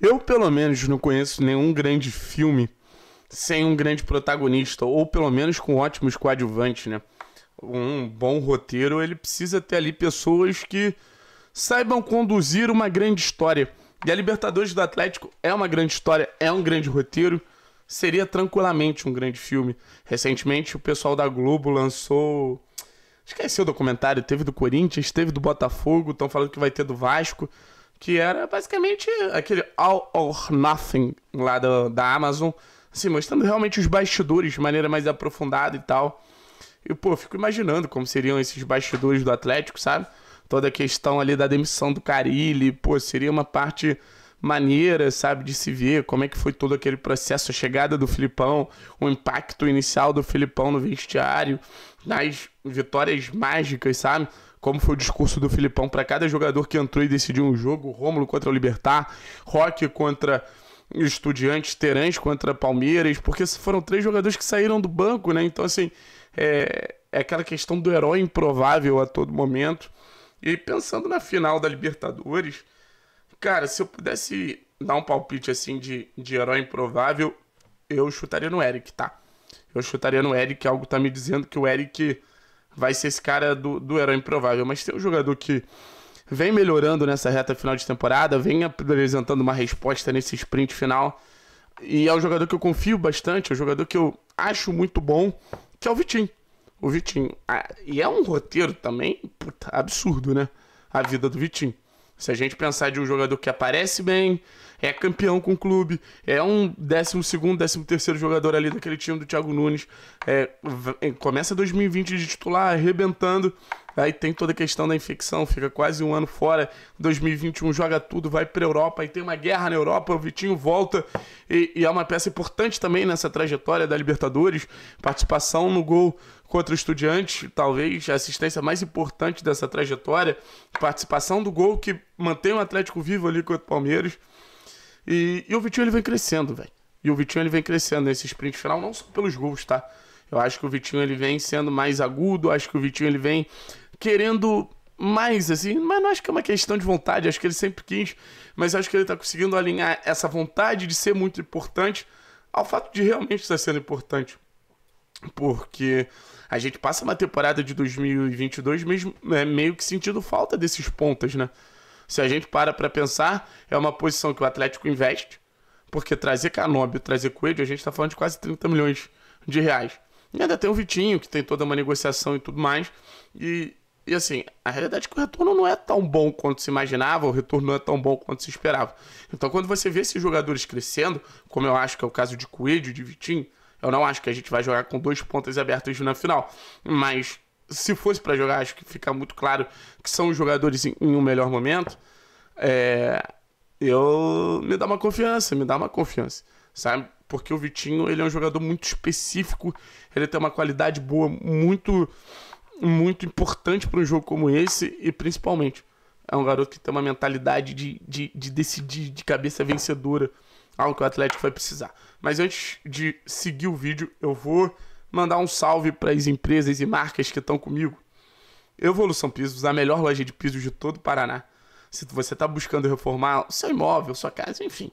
Eu, pelo menos, não conheço nenhum grande filme sem um grande protagonista, ou pelo menos com ótimos coadjuvantes, né? Um bom roteiro, ele precisa ter ali pessoas que saibam conduzir uma grande história. E a Libertadores do Atlético é uma grande história, é um grande roteiro, seria tranquilamente um grande filme. Recentemente, o pessoal da Globo lançou. Esqueceu o documentário, teve do Corinthians, teve do Botafogo, estão falando que vai ter do Vasco que era basicamente aquele All or Nothing lá do, da Amazon, assim, mostrando realmente os bastidores de maneira mais aprofundada e tal. E, pô, fico imaginando como seriam esses bastidores do Atlético, sabe? Toda a questão ali da demissão do Carilli, pô, seria uma parte maneira, sabe, de se ver como é que foi todo aquele processo, a chegada do Filipão, o impacto inicial do Filipão no vestiário, nas vitórias mágicas, sabe? como foi o discurso do Filipão para cada jogador que entrou e decidiu um jogo. Rômulo contra o Libertar, Roque contra Estudiantes, Terãs contra Palmeiras, porque foram três jogadores que saíram do banco, né? Então, assim, é, é aquela questão do herói improvável a todo momento. E pensando na final da Libertadores, cara, se eu pudesse dar um palpite assim de, de herói improvável, eu chutaria no Eric, tá? Eu chutaria no Eric, algo tá me dizendo que o Eric vai ser esse cara do, do herói improvável. Mas tem um jogador que vem melhorando nessa reta final de temporada, vem apresentando uma resposta nesse sprint final. E é um jogador que eu confio bastante, é um jogador que eu acho muito bom, que é o Vitinho. O Vitinho. Ah, e é um roteiro também, puta, absurdo, né? A vida do Vitinho. Se a gente pensar de um jogador que aparece bem, é campeão com o clube, é um 12º, 13º jogador ali daquele time do Thiago Nunes, é, é começa 2020 de titular, arrebentando, Aí tem toda a questão da infecção, fica quase um ano fora. 2021 joga tudo, vai para a Europa e tem uma guerra na Europa. O Vitinho volta e, e, é uma peça importante também nessa trajetória da Libertadores. Participação no gol contra o Estudiante, talvez a assistência mais importante dessa trajetória. Participação do gol que mantém o Atlético vivo ali contra o Palmeiras. E, e o Vitinho ele vem crescendo, velho. E o Vitinho ele vem crescendo nesse sprint final, não só pelos gols, tá? Eu acho que o Vitinho ele vem sendo mais agudo, acho que o Vitinho ele vem querendo mais, assim, mas não acho que é uma questão de vontade, acho que ele sempre quis, mas acho que ele tá conseguindo alinhar essa vontade de ser muito importante ao fato de realmente estar sendo importante. Porque a gente passa uma temporada de 2022 mesmo, é, meio que sentindo falta desses pontas, né? Se a gente para para pensar, é uma posição que o Atlético investe, porque trazer Canóbio, trazer Coelho, a gente está falando de quase 30 milhões de reais. E ainda tem o Vitinho, que tem toda uma negociação e tudo mais. E, e assim, a realidade é que o retorno não é tão bom quanto se imaginava, o retorno não é tão bom quanto se esperava. Então, quando você vê esses jogadores crescendo, como eu acho que é o caso de Coelho, de Vitinho, eu não acho que a gente vai jogar com dois pontas abertos na final. Mas se fosse para jogar, acho que fica muito claro que são os jogadores em, em um melhor momento. É, eu me dá uma confiança, me dá uma confiança, sabe? porque o Vitinho ele é um jogador muito específico, ele tem uma qualidade boa muito muito importante para um jogo como esse e principalmente é um garoto que tem uma mentalidade de, de, de decidir de cabeça vencedora, algo que o Atlético vai precisar. Mas antes de seguir o vídeo, eu vou mandar um salve para as empresas e marcas que estão comigo. Evolução Pisos, a melhor loja de pisos de todo o Paraná. Se você está buscando reformar seu imóvel, sua casa, enfim,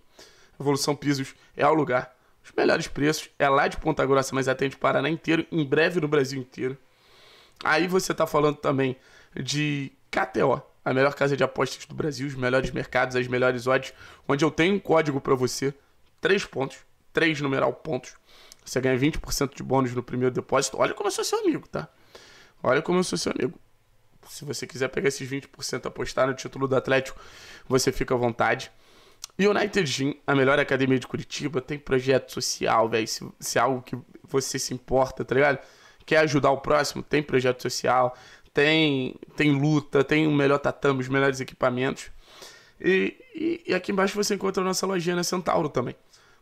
Evolução Pisos é o lugar. Os melhores preços. É lá de Ponta Grossa, mas atende o Paraná inteiro, em breve no Brasil inteiro. Aí você está falando também de KTO, a melhor casa de apostas do Brasil, os melhores mercados, as melhores odds, onde eu tenho um código para você, três pontos, três numeral pontos. Você ganha 20% de bônus no primeiro depósito. Olha como eu sou seu amigo, tá? Olha como eu sou seu amigo. Se você quiser pegar esses 20% apostar no título do Atlético, você fica à vontade. United Gym, a melhor academia de Curitiba, tem projeto social, velho. Se, se é algo que você se importa, tá ligado? Quer ajudar o próximo, tem projeto social, tem, tem luta, tem o melhor tatame, os melhores equipamentos. E, e, e aqui embaixo você encontra a nossa lojinha na né? Centauro também.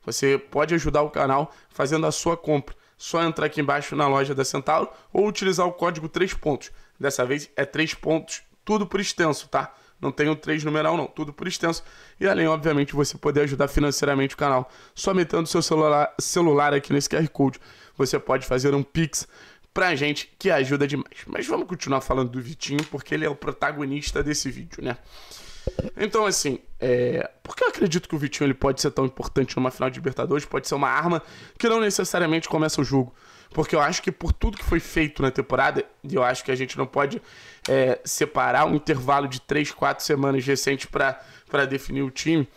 Você pode ajudar o canal fazendo a sua compra. Só entrar aqui embaixo na loja da Centauro ou utilizar o código 3 pontos. Dessa vez é 3 pontos, tudo por extenso, tá? Não tem três um 3 numeral, não. Tudo por extenso. E além, obviamente, você poder ajudar financeiramente o canal. Só metendo seu celular, celular aqui nesse QR Code. Você pode fazer um Pix pra gente, que ajuda demais. Mas vamos continuar falando do Vitinho, porque ele é o protagonista desse vídeo, né? Então, assim, é... por que eu acredito que o Vitinho ele pode ser tão importante numa final de Libertadores? Pode ser uma arma que não necessariamente começa o jogo. Porque eu acho que por tudo que foi feito na temporada, e eu acho que a gente não pode é, separar um intervalo de três, quatro semanas recentes para definir o time.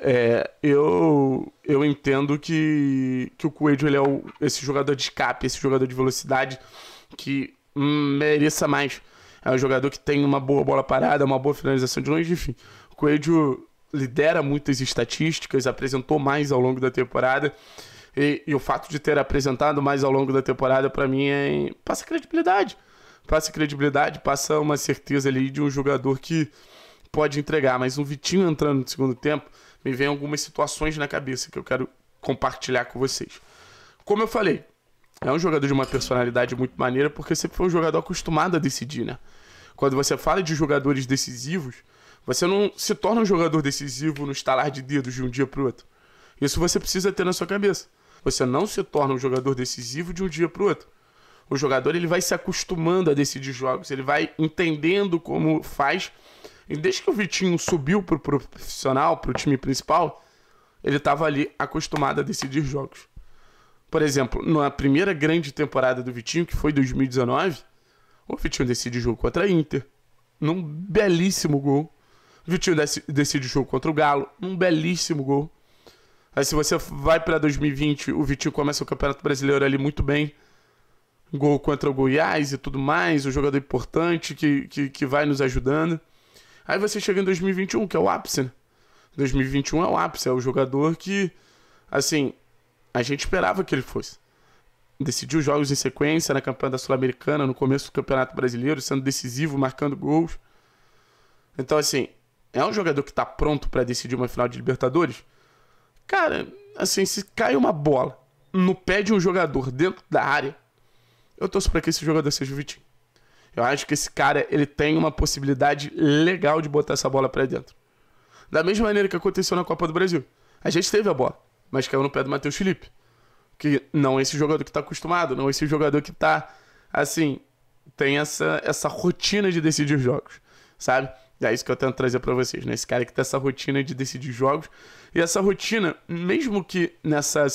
É, eu, eu entendo que, que o Coelho ele é o, esse jogador de escape, esse jogador de velocidade que mereça mais. É um jogador que tem uma boa bola parada, uma boa finalização de longe, enfim. O Coelho lidera muitas estatísticas, apresentou mais ao longo da temporada. E, e o fato de ter apresentado mais ao longo da temporada, para mim, é, passa credibilidade. Passa credibilidade, passa uma certeza ali de um jogador que pode entregar. Mas um Vitinho entrando no segundo tempo, me vem algumas situações na cabeça que eu quero compartilhar com vocês. Como eu falei, é um jogador de uma personalidade muito maneira, porque sempre foi um jogador acostumado a decidir, né? Quando você fala de jogadores decisivos, você não se torna um jogador decisivo no estalar de dedos de um dia para o outro. Isso você precisa ter na sua cabeça. Você não se torna um jogador decisivo de um dia para o outro. O jogador ele vai se acostumando a decidir jogos, ele vai entendendo como faz. E desde que o Vitinho subiu para o profissional, para o time principal, ele estava ali acostumado a decidir jogos. Por exemplo, na primeira grande temporada do Vitinho, que foi 2019, o Vitinho decide jogo contra a Inter, num belíssimo gol. O Vitinho decide jogo contra o Galo, num belíssimo gol. Aí se você vai para 2020, o Vitinho começa o Campeonato Brasileiro ali muito bem. Gol contra o Goiás e tudo mais, um jogador importante que, que, que vai nos ajudando. Aí você chega em 2021, que é o ápice, né? 2021 é o ápice, é o jogador que, assim, a gente esperava que ele fosse. Decidiu jogos em sequência na campanha da Sul-Americana, no começo do Campeonato Brasileiro, sendo decisivo, marcando gols. Então, assim, é um jogador que está pronto para decidir uma final de Libertadores? Cara, assim, se cai uma bola no pé de um jogador dentro da área, eu torço para que esse jogador seja o Vitinho. Eu acho que esse cara ele tem uma possibilidade legal de botar essa bola para dentro. Da mesma maneira que aconteceu na Copa do Brasil. A gente teve a bola, mas caiu no pé do Matheus Felipe. Que não é esse jogador que está acostumado, não é esse jogador que está assim, tem essa, essa rotina de decidir jogos, sabe? É isso que eu tento trazer para vocês, né? Esse cara que tem essa rotina de decidir jogos. E essa rotina, mesmo que nessa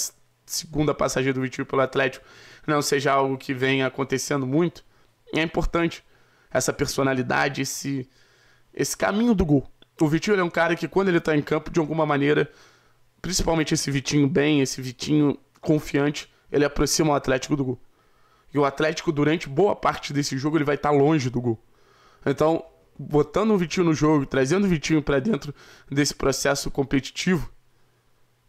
segunda passagem do Vitinho pelo Atlético não seja algo que vem acontecendo muito, é importante essa personalidade, esse, esse caminho do gol. O Vitinho é um cara que, quando ele tá em campo, de alguma maneira, principalmente esse Vitinho bem, esse Vitinho confiante, ele aproxima o Atlético do gol. E o Atlético, durante boa parte desse jogo, ele vai estar tá longe do gol. Então, botando o Vitinho no jogo, trazendo o Vitinho para dentro desse processo competitivo,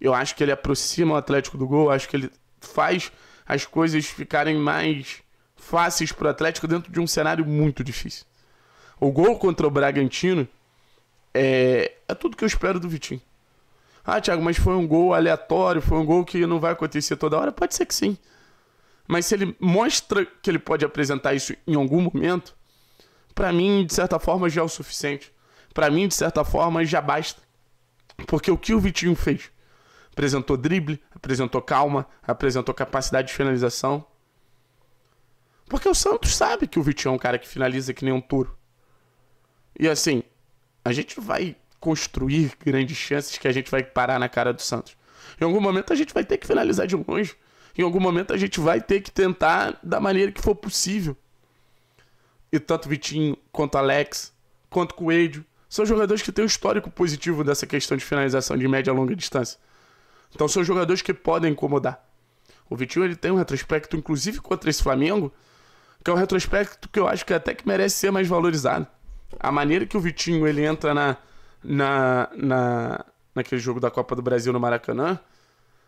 eu acho que ele aproxima o Atlético do gol, acho que ele faz as coisas ficarem mais fáceis para o Atlético dentro de um cenário muito difícil. O gol contra o Bragantino é, é tudo que eu espero do Vitinho. Ah, Thiago, mas foi um gol aleatório, foi um gol que não vai acontecer toda hora? Pode ser que sim. Mas se ele mostra que ele pode apresentar isso em algum momento, para mim, de certa forma, já é o suficiente. Para mim, de certa forma, já basta. Porque o que o Vitinho fez? Apresentou drible, apresentou calma, apresentou capacidade de finalização. Porque o Santos sabe que o Vitinho é um cara que finaliza que nem um touro. E assim, a gente vai construir grandes chances que a gente vai parar na cara do Santos. Em algum momento a gente vai ter que finalizar de longe. Em algum momento a gente vai ter que tentar da maneira que for possível. E tanto Vitinho, quanto Alex, quanto Coelho, são jogadores que têm um histórico positivo dessa questão de finalização de média a longa distância. Então são jogadores que podem incomodar. O Vitinho ele tem um retrospecto, inclusive contra esse Flamengo, que é um retrospecto que eu acho que até que merece ser mais valorizado. A maneira que o Vitinho ele entra na, na, na naquele jogo da Copa do Brasil no Maracanã,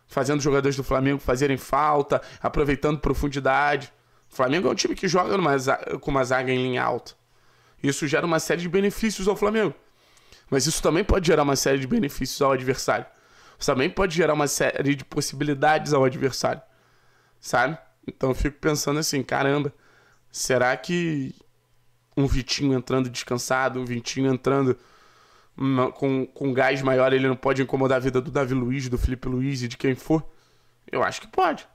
fazendo os jogadores do Flamengo fazerem falta, aproveitando profundidade. O Flamengo é um time que joga numa, com uma zaga em linha alta. Isso gera uma série de benefícios ao Flamengo. Mas isso também pode gerar uma série de benefícios ao adversário. Isso também pode gerar uma série de possibilidades ao adversário. Sabe? Então eu fico pensando assim, caramba, será que um Vitinho entrando descansado, um Vitinho entrando com, com gás maior, ele não pode incomodar a vida do Davi Luiz, do Felipe Luiz e de quem for? Eu acho que pode.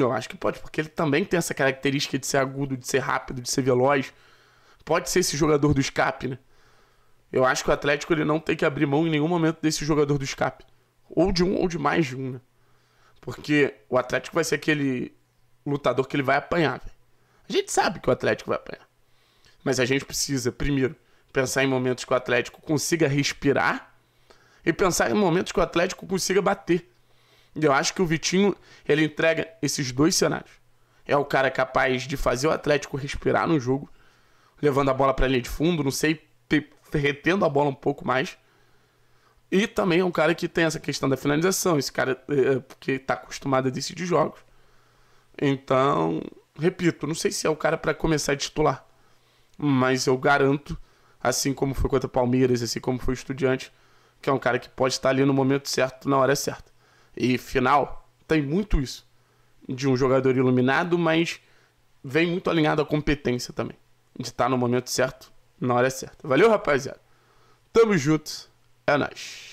Eu acho que pode, porque ele também tem essa característica de ser agudo, de ser rápido, de ser veloz. Pode ser esse jogador do escape, né? Eu acho que o Atlético ele não tem que abrir mão em nenhum momento desse jogador do escape. Ou de um ou de mais de um, né? Porque o Atlético vai ser aquele lutador que ele vai apanhar. A gente sabe que o Atlético vai apanhar. Mas a gente precisa, primeiro, pensar em momentos que o Atlético consiga respirar e pensar em momentos que o Atlético consiga bater. Eu acho que o Vitinho, ele entrega esses dois cenários. É o cara capaz de fazer o Atlético respirar no jogo, levando a bola para linha de fundo, não sei, retendo a bola um pouco mais. E também é um cara que tem essa questão da finalização, esse cara é, é que está acostumado a decidir jogos. Então, repito, não sei se é o cara para começar a titular, mas eu garanto, assim como foi contra o Palmeiras, assim como foi o Estudiante, que é um cara que pode estar ali no momento certo, na hora certa e final, tem muito isso de um jogador iluminado, mas vem muito alinhado à competência também. De estar tá no momento certo, na hora certa. Valeu, rapaziada. Tamo junto. É nóis.